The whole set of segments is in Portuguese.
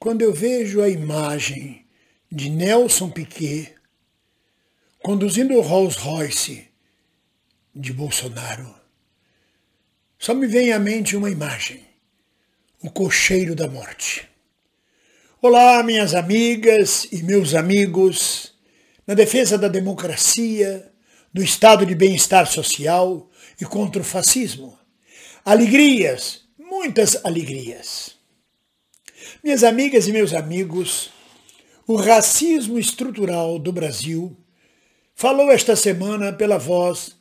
Quando eu vejo a imagem de Nelson Piquet conduzindo o Rolls Royce de Bolsonaro, só me vem à mente uma imagem: o cocheiro da morte. Olá, minhas amigas e meus amigos, na defesa da democracia, do estado de bem-estar social e contra o fascismo. Alegrias, muitas alegrias. Minhas amigas e meus amigos, o racismo estrutural do Brasil falou esta semana pela voz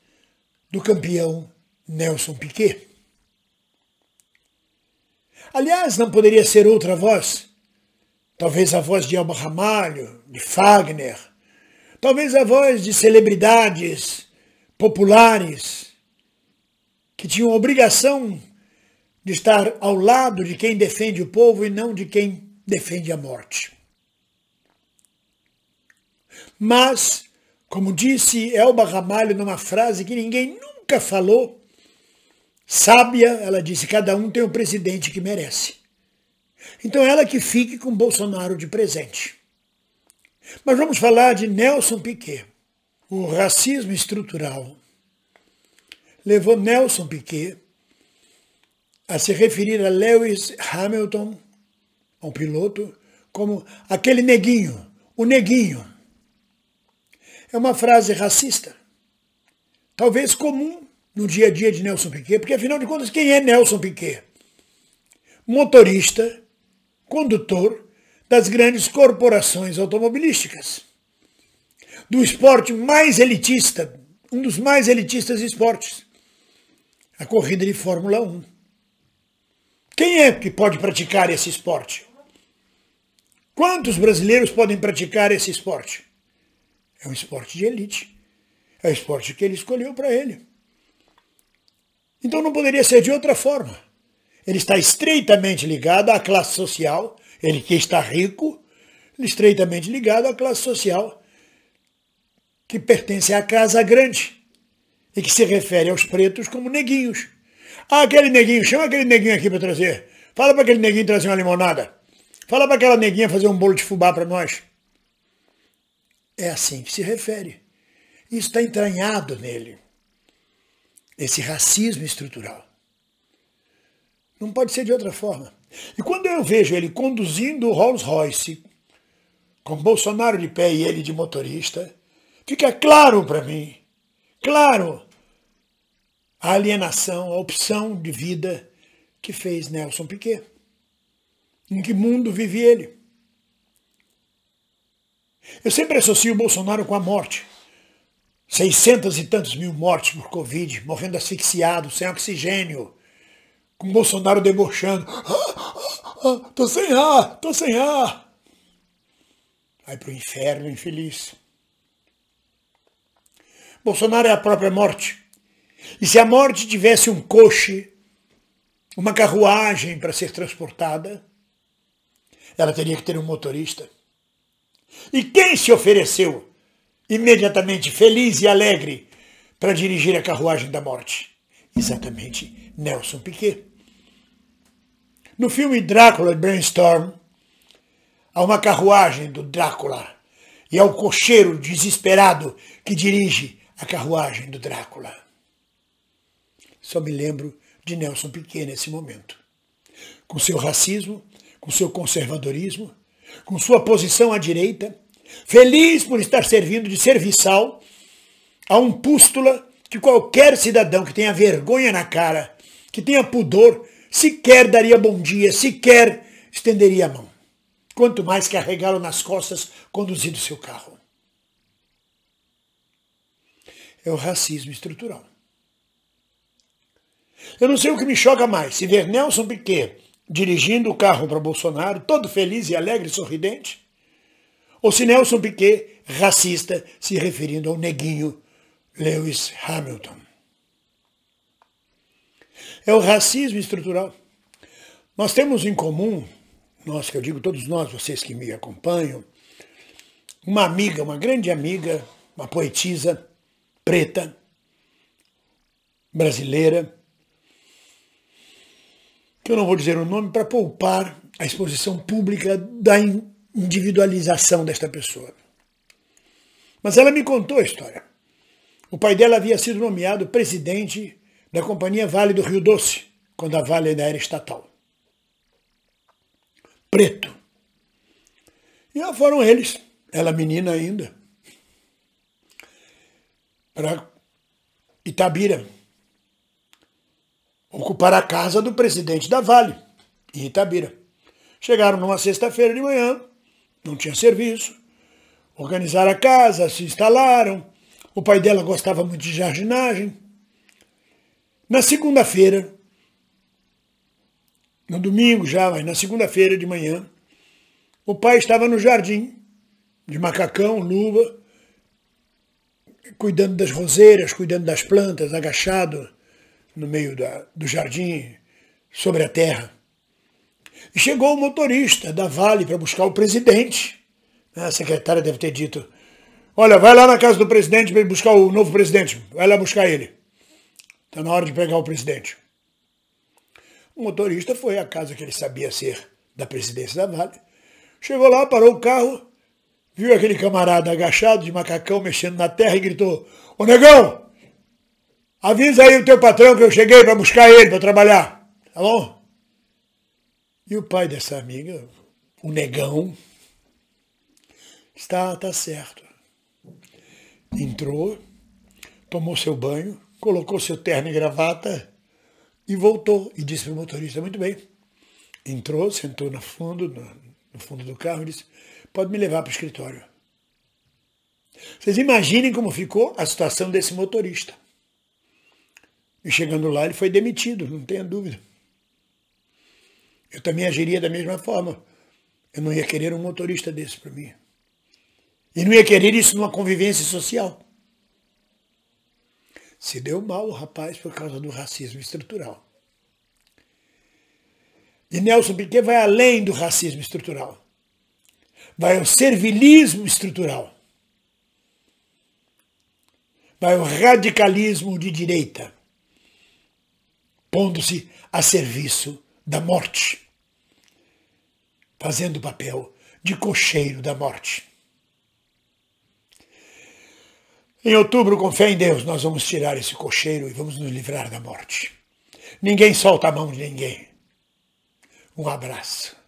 do campeão Nelson Piquet. Aliás, não poderia ser outra voz. Talvez a voz de Alba Ramalho, de Fagner, talvez a voz de celebridades populares que tinham a obrigação de estar ao lado de quem defende o povo e não de quem defende a morte. Mas, como disse Elba Ramalho numa frase que ninguém nunca falou, sábia, ela disse: cada um tem o presidente que merece. Então ela que fique com Bolsonaro de presente. Mas vamos falar de Nelson Piquet. O racismo estrutural levou Nelson Piquet a se referir a Lewis Hamilton, um piloto, como aquele neguinho, o neguinho. É uma frase racista, talvez comum no dia a dia de Nelson Piquet, porque afinal de contas, quem é Nelson Piquet? Motorista, condutor das grandes corporações automobilísticas, do esporte mais elitista, um dos mais elitistas esportes, a corrida de Fórmula 1. Quem é que pode praticar esse esporte? Quantos brasileiros podem praticar esse esporte? É um esporte de elite. É o esporte que ele escolheu para ele. Então não poderia ser de outra forma. Ele está estreitamente ligado à classe social, ele que está rico, estreitamente ligado à classe social que pertence à casa grande e que se refere aos pretos como neguinhos. Ah, aquele neguinho, chama aquele neguinho aqui para trazer. Fala para aquele neguinho trazer uma limonada. Fala para aquela neguinha fazer um bolo de fubá para nós. É assim que se refere. Isso está entranhado nele. Esse racismo estrutural. Não pode ser de outra forma. E quando eu vejo ele conduzindo o Rolls Royce, com Bolsonaro de pé e ele de motorista, fica claro para mim, claro, a alienação, a opção de vida que fez Nelson Piquet. Em que mundo vive ele? Eu sempre associo o Bolsonaro com a morte. Seiscentas e tantos mil mortes por Covid, morrendo asfixiado, sem oxigênio, com Bolsonaro debochando. Ah, ah, ah, tô sem ar, tô sem ar. Vai pro inferno, infeliz. Bolsonaro é a própria morte. E se a morte tivesse um coche, uma carruagem para ser transportada, ela teria que ter um motorista. E quem se ofereceu imediatamente feliz e alegre para dirigir a carruagem da morte? Exatamente Nelson Piquet. No filme Drácula Brainstorm, há uma carruagem do Drácula e há o cocheiro desesperado que dirige a carruagem do Drácula. Só me lembro de Nelson Piquet nesse momento. Com seu racismo, com seu conservadorismo, com sua posição à direita, feliz por estar servindo de serviçal a um pústula que qualquer cidadão que tenha vergonha na cara, que tenha pudor, sequer daria bom dia, sequer estenderia a mão. Quanto mais carregá-lo nas costas conduzindo seu carro. É o racismo estrutural. Eu não sei o que me choca mais, se ver Nelson Piquet dirigindo o carro para Bolsonaro, todo feliz e alegre e sorridente, ou se Nelson Piquet, racista, se referindo ao neguinho Lewis Hamilton. É o racismo estrutural. Nós temos em comum, nós que eu digo todos nós, vocês que me acompanham, uma amiga, uma grande amiga, uma poetisa preta, brasileira, que eu não vou dizer o nome, para poupar a exposição pública da individualização desta pessoa. Mas ela me contou a história. O pai dela havia sido nomeado presidente da Companhia Vale do Rio Doce, quando a Vale ainda era estatal. Preto. E lá foram eles, ela menina ainda, para Itabira, ocupar a casa do presidente da Vale, em Itabira. Chegaram numa sexta-feira de manhã, não tinha serviço, organizaram a casa, se instalaram. O pai dela gostava muito de jardinagem. Na segunda-feira, no domingo já, mas na segunda-feira de manhã, o pai estava no jardim, de macacão, luva, cuidando das roseiras, cuidando das plantas, agachado, no meio da, do jardim, sobre a terra. E chegou o motorista da Vale para buscar o presidente. A secretária deve ter dito: Olha, vai lá na casa do presidente para buscar o novo presidente. Vai lá buscar ele. Está na hora de pegar o presidente. O motorista foi à casa que ele sabia ser da presidência da Vale. Chegou lá, parou o carro, viu aquele camarada agachado de macacão mexendo na terra e gritou: Ô negão, Avisa aí o teu patrão que eu cheguei para buscar ele para trabalhar, tá bom? E o pai dessa amiga, o negão, está, tá certo. Entrou, tomou seu banho, colocou seu terno e gravata e voltou. E disse para o motorista, muito bem. Entrou, sentou no fundo, no fundo do carro e disse, pode me levar para o escritório. Vocês imaginem como ficou a situação desse motorista. E chegando lá, ele foi demitido, não tenha dúvida. Eu também agiria da mesma forma. Eu não ia querer um motorista desse para mim. E não ia querer isso numa convivência social. Se deu mal o rapaz por causa do racismo estrutural. E Nelson Piquet vai além do racismo estrutural. Vai ao servilismo estrutural. Vai ao radicalismo de direita pondo-se a serviço da morte, fazendo o papel de cocheiro da morte. Em outubro, com fé em Deus, nós vamos tirar esse cocheiro e vamos nos livrar da morte. Ninguém solta a mão de ninguém. Um abraço.